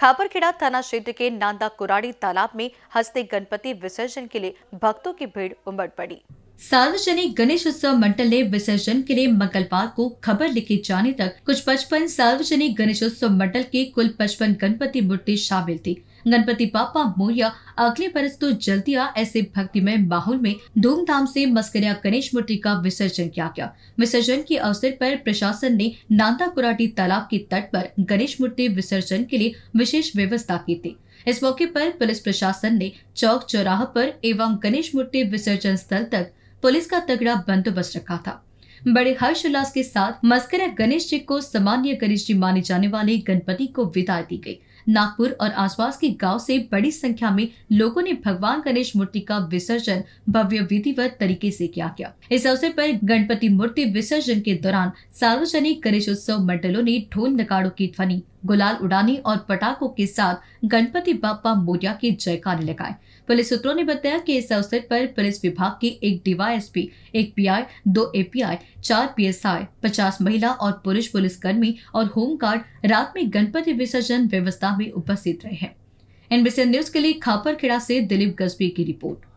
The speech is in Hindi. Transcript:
खापरखेड़ा थाना क्षेत्र के नांदा कुराड़ी तालाब में हंसते गणपति विसर्जन के लिए भक्तों की भीड़ उमड़ पड़ी सार्वजनिक गणेश उत्सव मंडल ने विसर्जन के लिए मंगलवार को खबर लिखे जाने तक कुछ पचपन सार्वजनिक गणेश उत्सव मंडल के कुल पचपन गणपति मूर्ति शामिल थी गणपति पापा मोरिया अगले बरस तो जल्दिया ऐसे भक्तिमय माहौल में धूमधाम से मस्करिया गणेश मूर्ति का विसर्जन किया गया विसर्जन के अवसर पर प्रशासन ने नांदा कुराटी तालाब के तट पर गणेश मूर्ति विसर्जन के लिए विशेष व्यवस्था की थी इस मौके पर पुलिस प्रशासन ने चौक चौराहा पर एवं गणेश मूर्ति विसर्जन स्थल तक पुलिस का तगड़ा बंदोबस्त रखा था बड़े हर्ष उल्लास के साथ मस्करा गणेश जी को सामान्य गणेश जी माने जाने वाले गणपति को विदाई दी गई नागपुर और आसपास के गाँव से बड़ी संख्या में लोगों ने भगवान गणेश मूर्ति का विसर्जन भव्य विधिवत तरीके से किया गया इस अवसर पर गणपति मूर्ति विसर्जन के दौरान सार्वजनिक गणेश उत्सव मंडलों ने ढोल नकारों की ध्वनि गुलाल उड़ाने और पटाखों के साथ गणपति बापा मोरिया के जयकारे लगाए पुलिस सूत्रों ने बताया कि इस अवसर पर पुलिस विभाग के एक डीवाईएसपी, एक पीआई, दो एपीआई, चार पीएसआई, 50 महिला और पुरुष पुलिसकर्मी और होमगार्ड रात में गणपति विसर्जन व्यवस्था भी उपस्थित रहे हैं एनबीसी न्यूज के लिए खापरखेड़ा से दिलीप गजबी की रिपोर्ट